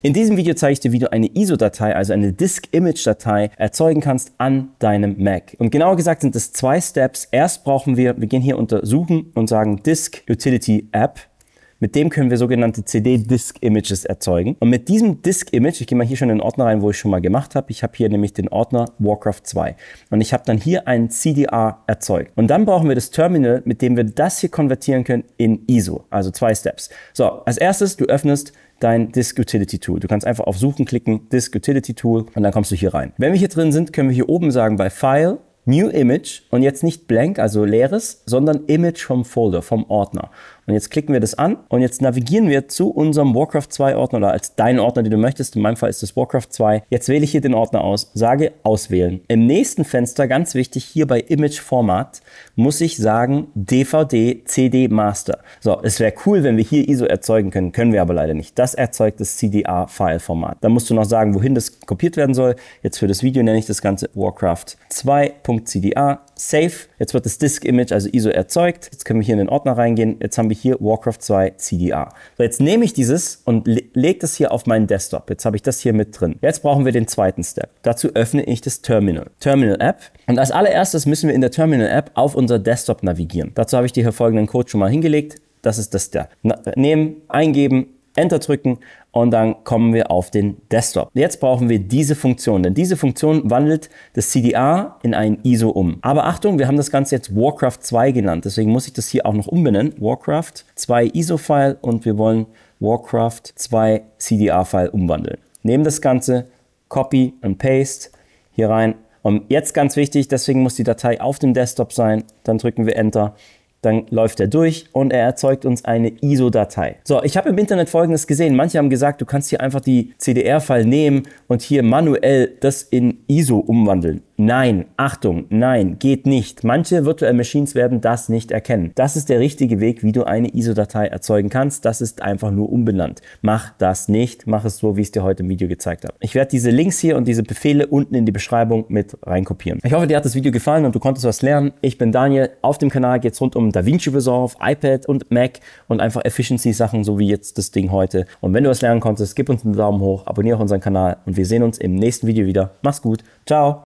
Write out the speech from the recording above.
In diesem Video zeige ich dir, wie du eine ISO-Datei, also eine Disk-Image-Datei, erzeugen kannst an deinem Mac. Und genauer gesagt sind es zwei Steps. Erst brauchen wir, wir gehen hier unter Suchen und sagen Disk Utility App. Mit dem können wir sogenannte CD-Disk-Images erzeugen. Und mit diesem Disk-Image, ich gehe mal hier schon in den Ordner rein, wo ich schon mal gemacht habe. Ich habe hier nämlich den Ordner Warcraft 2. Und ich habe dann hier einen CDR erzeugt. Und dann brauchen wir das Terminal, mit dem wir das hier konvertieren können in ISO. Also zwei Steps. So, als erstes, du öffnest dein Disk Utility Tool. Du kannst einfach auf Suchen klicken, Disk Utility Tool, und dann kommst du hier rein. Wenn wir hier drin sind, können wir hier oben sagen bei File, New Image und jetzt nicht blank, also leeres, sondern Image vom Folder, vom Ordner. Und jetzt klicken wir das an und jetzt navigieren wir zu unserem Warcraft 2 Ordner oder als deinen Ordner, den du möchtest. In meinem Fall ist das Warcraft 2. Jetzt wähle ich hier den Ordner aus, sage auswählen. Im nächsten Fenster, ganz wichtig, hier bei Image Format, muss ich sagen DVD CD Master. So, es wäre cool, wenn wir hier ISO erzeugen können, können wir aber leider nicht. Das erzeugt das CDA-File-Format. Dann musst du noch sagen, wohin das kopiert werden soll. Jetzt für das Video nenne ich das Ganze Warcraft 2.cda, Save. Jetzt wird das Disk-Image, also ISO erzeugt. Jetzt können wir hier in den Ordner reingehen. Jetzt haben wir hier Warcraft 2 CDR. So, jetzt nehme ich dieses und le lege das hier auf meinen Desktop. Jetzt habe ich das hier mit drin. Jetzt brauchen wir den zweiten Step. Dazu öffne ich das Terminal. Terminal App. Und als allererstes müssen wir in der Terminal App auf unser Desktop navigieren. Dazu habe ich dir hier folgenden Code schon mal hingelegt. Das ist das der. nehmen, eingeben, Enter drücken und dann kommen wir auf den Desktop. Jetzt brauchen wir diese Funktion, denn diese Funktion wandelt das CDA in ein ISO um. Aber Achtung, wir haben das Ganze jetzt Warcraft 2 genannt, deswegen muss ich das hier auch noch umbenennen. Warcraft 2 ISO-File und wir wollen Warcraft 2 CDA-File umwandeln. Nehmen das Ganze, Copy und Paste hier rein. Und jetzt ganz wichtig, deswegen muss die Datei auf dem Desktop sein. Dann drücken wir Enter dann läuft er durch und er erzeugt uns eine ISO-Datei. So, ich habe im Internet Folgendes gesehen. Manche haben gesagt, du kannst hier einfach die CDR-File nehmen und hier manuell das in ISO umwandeln. Nein, Achtung, nein, geht nicht. Manche Virtual Machines werden das nicht erkennen. Das ist der richtige Weg, wie du eine ISO-Datei erzeugen kannst. Das ist einfach nur umbenannt. Mach das nicht, mach es so, wie ich es dir heute im Video gezeigt habe. Ich werde diese Links hier und diese Befehle unten in die Beschreibung mit reinkopieren. Ich hoffe, dir hat das Video gefallen und du konntest was lernen. Ich bin Daniel. Auf dem Kanal geht es rund um DaVinci Resolve, iPad und Mac und einfach Efficiency-Sachen, so wie jetzt das Ding heute. Und wenn du was lernen konntest, gib uns einen Daumen hoch, abonniere unseren Kanal und wir sehen uns im nächsten Video wieder. Mach's gut. Ciao.